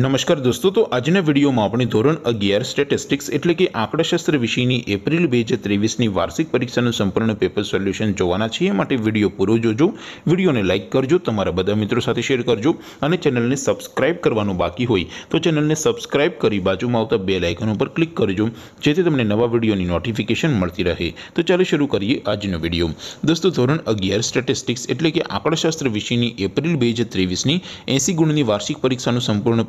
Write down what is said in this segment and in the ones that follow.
નમસ્કાર દોસ્તો તો આજ ને વિડિયો માં આપણી ધોરણ 11 સ્ટેટિસ્ટિક્સ એટલે કે આંકડાશાસ્ત્ર વિષય ની એપ્રિલ 2023 ની વાર્ષિક પરીક્ષા નું સંપૂર્ણ પેપર સોલ્યુશન જોવાના છે માટે વિડિયો પૂરો જોજો વિડિયો ને લાઈક કરજો તમારા બધા મિત્રો સાથે શેર કરજો અને ચેનલ ને સબ્સ્ક્રાઇબ કરવાનો બાકી હોય તો ચેનલ ને સબ્સ્ક્રાઇબ કરી બાજુમાં આવતા બેલ આઇકન ઉપર ક્લિક કરજો જેથી તમને નવા વિડિયો ની નોટિફિકેશન મળતી રહે તો ચાલો શરૂ કરીએ આજ નો વિડિયો દોસ્તો ધોરણ 11 સ્ટેટિસ્ટિક્સ એટલે કે આંકડાશાસ્ત્ર વિષય ની એપ્રિલ 2023 ની 80 ગુણ ની વાર્ષિક પરીક્ષા નું સંપૂર્ણ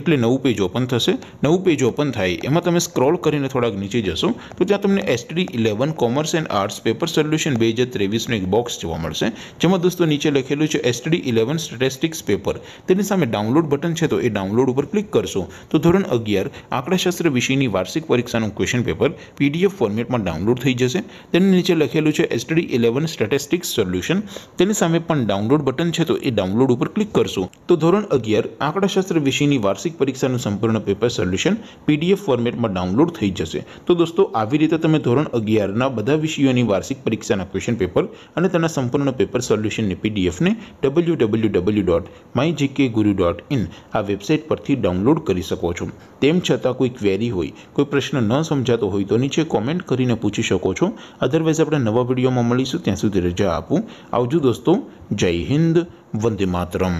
નવ પેજો ઓપન થશે નવ પેજો ઓપન થાય એમાં તમે સ્ક્રોલ કરીને થોડા નીચે જ જશો તો ત્યાં તમને STD 11 commerce and arts paper solution 2023 નો એક બોક્સ જોવા મળશે જેમાં દોસ્તો નીચે લખેલું છે STD 11 સ્ટેટિસ્ટિક્સ પેપર તેની સામે ડાઉનલોડ બટન છે તો એ ડાઉનલોડ ઉપર ક્લિક કરશું તો ધોરણ 11 આંકડાશાસ્ત્ર વિષયની વાર્ષિક પરીક્ષાનું ક્વેશ્ચન પેપર PDF ફોર્મેટમાં ડાઉનલોડ થઈ જશે તેની નીચે લખેલું છે STD 11 સ્ટેટિસ્ટિક્સ સોલ્યુશન તેની સામે પણ ડાઉનલોડ બટન છે તો એ ડાઉનલોડ ઉપર ક્લિક કરશું તો ધોરણ 11 આંકડાશાસ્ત્ર વિષયની वार्षिक परीक्षा નું સંપૂર્ણ પેપર સોલ્યુશન પીડીએફ ફોર્મેટમાં ડાઉનલોડ થઈ જશે તો દોસ્તો આવી રીતે તમે ધોરણ 11 ના બધા વિષયોની વાર્ષિક પરીક્ષાના ક્વેશ્ચન પેપર અને તેના સંપૂર્ણના પેપર સોલ્યુશન ને પીડીએફ ને www.mygkguru.in આ વેબસાઈટ પરથી ડાઉનલોડ કરી શકો છો તેમ છતાં કોઈ ક્વેરી હોય કોઈ પ્રશ્ન ન સમજાતો હોય તો નીચે કમેન્ટ કરીને પૂછી શકો છો અધરવાઈસ આપણે નવા વિડિયોમાં મળીશું ત્યાં સુધી રજા આપું આવજો દોસ્તો જય હિન્દ વંદે માતરમ